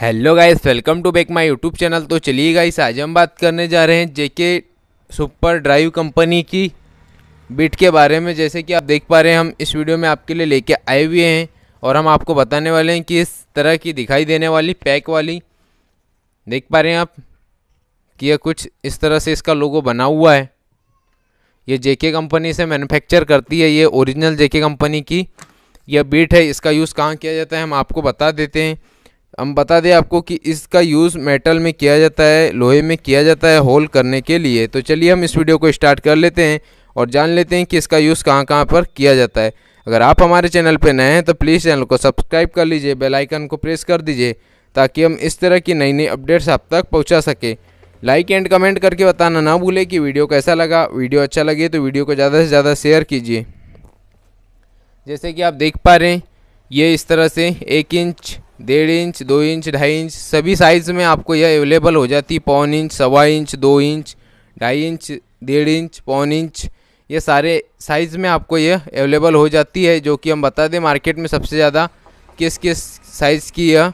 hello guys welcome to back my YouTube channel तो चलिए guys आज हम बात करने जा रहे हैं जेके सुपर ड्राइव कंपनी की बिट के बारे में जैसे कि आप देख पा रहे हैं हम इस वीडियो में आपके लिए लेके आए हुए हैं और हम आपको बताने वाले हैं कि इस तरह की दिखाई देने वाली पैक वाली देख पा रहे हैं आप कि यह कुछ इस तरह से इसका लोगो बना हुआ है ये जेके कंपनी से मैन्युफैक्चर करती है ये ओरिजिनल जेके कंपनी की यह बीट है इसका यूज़ कहाँ किया जाता है हम आपको बता देते हैं हम बता दें आपको कि इसका यूज़ मेटल में किया जाता है लोहे में किया जाता है होल करने के लिए तो चलिए हम इस वीडियो को स्टार्ट कर लेते हैं और जान लेते हैं कि इसका यूज़ कहाँ कहाँ पर किया जाता है अगर आप हमारे चैनल पर नए हैं तो प्लीज़ चैनल को सब्सक्राइब कर लीजिए बेलाइकन को प्रेस कर दीजिए ताकि हम इस तरह की नई नई अपडेट्स आप तक पहुँचा सकें लाइक एंड कमेंट करके बताना ना भूलें कि वीडियो कैसा लगा वीडियो अच्छा लगे तो वीडियो को ज़्यादा से ज़्यादा शेयर कीजिए जैसे कि आप देख पा रहे हैं ये इस तरह से एक इंच डेढ़ इंच दो इंच ढाई इंच सभी साइज़ में आपको यह अवेलेबल हो जाती पौन इंच सवा इंच दो इंच ढाई इंच डेढ़ इंच पौन इंच ये सारे साइज़ में आपको यह अवेलेबल हो जाती है जो कि हम बता दें मार्केट में सबसे ज़्यादा किस किस साइज़ की यह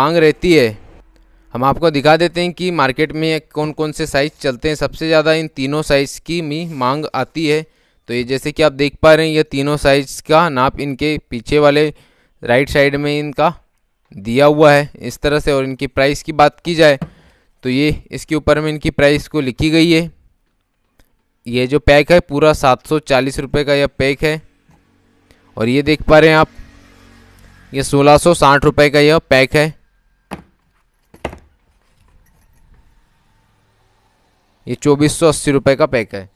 मांग रहती है हम आपको दिखा देते हैं कि मार्केट में कौन कौन से साइज़ चलते हैं सबसे ज़्यादा इन तीनों साइज़ की भी मांग आती है तो ये जैसे कि आप देख पा रहे हैं ये तीनों साइज़ का नाप इनके पीछे वाले राइट साइड में इनका दिया हुआ है इस तरह से और इनकी प्राइस की बात की जाए तो ये इसके ऊपर में इनकी प्राइस को लिखी गई है ये जो पैक है पूरा सात सौ चालीस रुपये का यह पैक है और ये देख पा रहे हैं आप ये सोलह सौ साठ रुपये का यह पैक है ये चौबीस सौ अस्सी रुपये का पैक है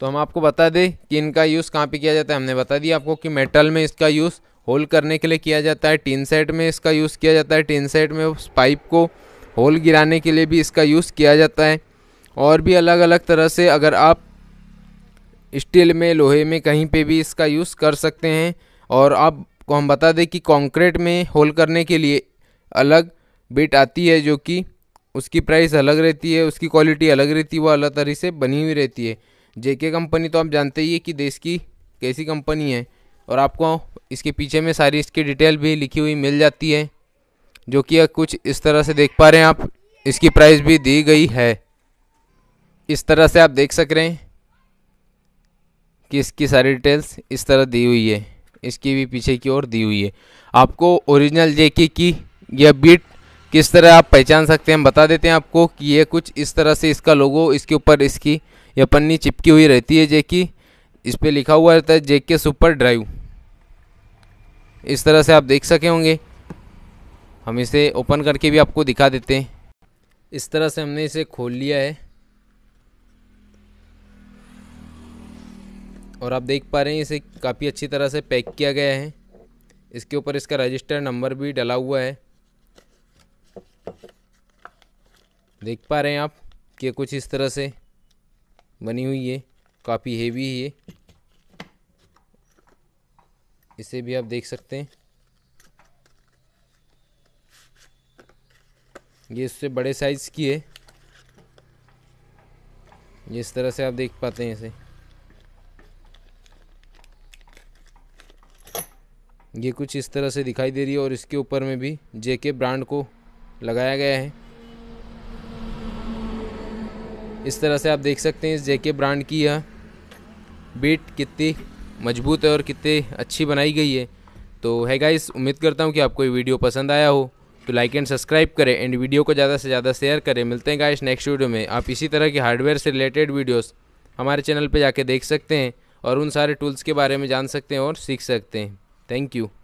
तो हम आपको बता दें कि इनका यूज़ कहाँ पे किया जाता है हमने बता दिया आपको कि मेटल में इसका यूज़ होल करने के लिए किया जाता है टीन सेट में इसका यूज़ किया जाता है टीन सेट में उस पाइप को होल गिराने के लिए भी इसका यूज़ किया जाता है और भी अलग अलग तरह से अगर आप स्टील में लोहे में कहीं पे भी इसका यूज़ कर सकते हैं और आपको हम बता दें कि कंक्रीट में होल करने के लिए अलग बिट आती है जो कि उसकी प्राइस अलग रहती है उसकी क्वालिटी अलग रहती है वो अलग तरह से बनी हुई रहती है जेके कंपनी तो आप जानते ही है कि देश की कैसी कंपनी है और आपको इसके पीछे में सारी इसकी डिटेल भी लिखी हुई मिल जाती है जो कि कुछ इस तरह से देख पा रहे हैं आप इसकी प्राइस भी दी गई है इस तरह से आप देख सक रहे हैं कि इसकी सारी डिटेल्स इस तरह दी हुई है इसकी भी पीछे की ओर दी हुई है आपको ओरिजिनल जेके की यह बीट किस तरह आप पहचान सकते हैं बता देते हैं आपको कि ये कुछ इस तरह से इसका लोगो इसके ऊपर इसकी यह पन्नी चिपकी हुई रहती है जेकी इस पर लिखा हुआ रहता है जेके सुपर ड्राइव इस तरह से आप देख सके होंगे हम इसे ओपन करके भी आपको दिखा देते हैं इस तरह से हमने इसे खोल लिया है और आप देख पा रहे हैं इसे काफ़ी अच्छी तरह से पैक किया गया है इसके ऊपर इसका रजिस्टर नंबर भी डला हुआ है देख पा रहे हैं आप कि कुछ इस तरह से बनी हुई है काफ़ी हेवी है इसे भी आप देख सकते हैं ये इससे बड़े साइज़ की है ये इस तरह से आप देख पाते हैं इसे ये कुछ इस तरह से दिखाई दे रही है और इसके ऊपर में भी जेके ब्रांड को लगाया गया है इस तरह से आप देख सकते हैं इस जेके ब्रांड की यह बीट कितनी मजबूत है और कितने अच्छी बनाई गई है तो है गाइस उम्मीद करता हूँ कि आपको ये वीडियो पसंद आया हो तो लाइक एंड सब्सक्राइब करें एंड वीडियो को ज़्यादा से ज़्यादा शेयर करें मिलते हैं गाइस नेक्स्ट वीडियो में आप इसी तरह के हार्डवेयर से रिलेटेड वीडियोज़ हमारे चैनल पर जाके देख सकते हैं और उन सारे टूल्स के बारे में जान सकते हैं और सीख सकते हैं थैंक यू